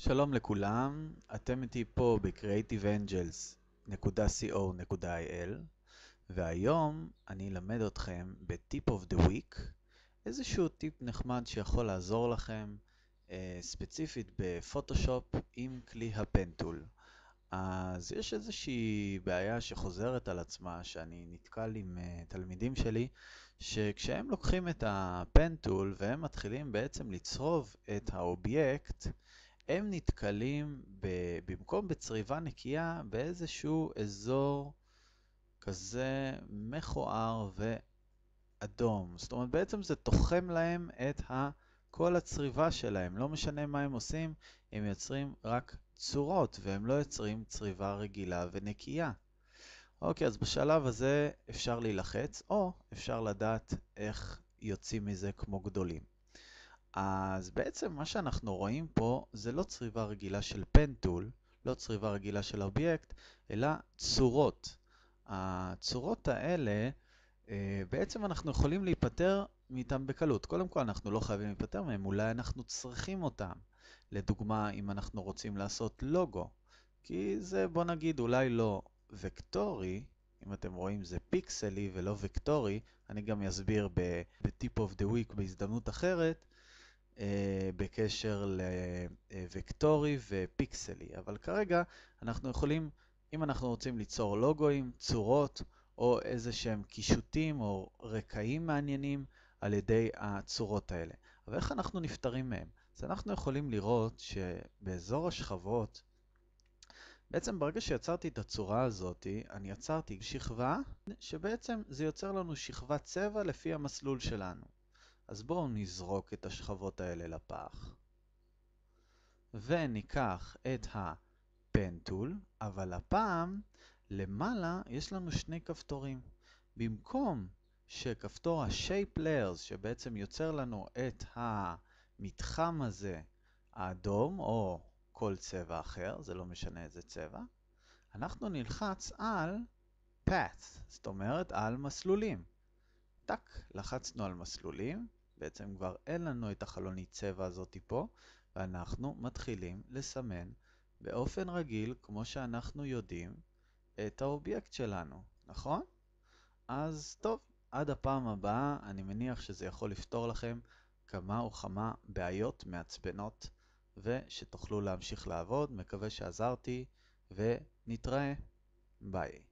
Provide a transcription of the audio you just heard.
שלום לכולם, אתם איתי פה ב-creativeangels.co.il והיום אני אלמד אתכם ב-tip of the week איזשהו טיפ נחמד שיכול לעזור לכם אה, ספציפית בפוטושופ עם כלי הפנטול. אז יש איזושהי בעיה שחוזרת על עצמה שאני נתקל עם אה, תלמידים שלי שכשהם לוקחים את הפנטול והם מתחילים בעצם לצרוב את האובייקט הם נתקלים ב, במקום בצריבה נקייה באיזשהו אזור כזה מכוער ואדום. זאת אומרת, בעצם זה תוחם להם את ה... כל הצריבה שלהם, לא משנה מה הם עושים, הם יוצרים רק צורות, והם לא יוצרים צריבה רגילה ונקייה. אוקיי, אז בשלב הזה אפשר להילחץ, או אפשר לדעת איך יוצאים מזה כמו גדולים. אז בעצם מה שאנחנו רואים פה זה לא צריבה רגילה של פנטול, לא צריבה רגילה של אובייקט, אלא צורות. הצורות האלה, אה, בעצם אנחנו יכולים להיפטר מאיתם בקלות. קודם כל אנחנו לא חייבים להיפטר מהם, אולי אנחנו צריכים אותם. לדוגמה, אם אנחנו רוצים לעשות לוגו, כי זה בוא נגיד אולי לא וקטורי, אם אתם רואים זה פיקסלי ולא וקטורי, אני גם אסביר ב-tip of the week בהזדמנות אחרת, אה, בקשר לווקטורי אה, ופיקסלי, אבל כרגע אנחנו יכולים, אם אנחנו רוצים ליצור לוגוים, צורות, או איזה שהם קישוטים או רקעים מעניינים על ידי הצורות האלה. אבל איך אנחנו נפטרים מהם? אז אנחנו יכולים לראות שבאזור השכבות, בעצם ברגע שיצרתי את הצורה הזאת, אני יצרתי שכבה, שבעצם זה יוצר לנו שכבת צבע לפי המסלול שלנו. אז בואו נזרוק את השכבות האלה לפח. וניקח את הפנטול, אבל הפעם למעלה יש לנו שני כפתורים. במקום שכפתור ה-shape layers, שבעצם יוצר לנו את המתחם הזה האדום, או כל צבע אחר, זה לא משנה איזה צבע, אנחנו נלחץ על path, זאת אומרת על מסלולים. טאק, לחצנו על מסלולים, בעצם כבר אין לנו את החלונית צבע הזאת פה, ואנחנו מתחילים לסמן באופן רגיל, כמו שאנחנו יודעים, את האובייקט שלנו, נכון? אז טוב, עד הפעם הבאה אני מניח שזה יכול לפתור לכם כמה או כמה בעיות מעצבנות ושתוכלו להמשיך לעבוד. מקווה שעזרתי ונתראה. ביי.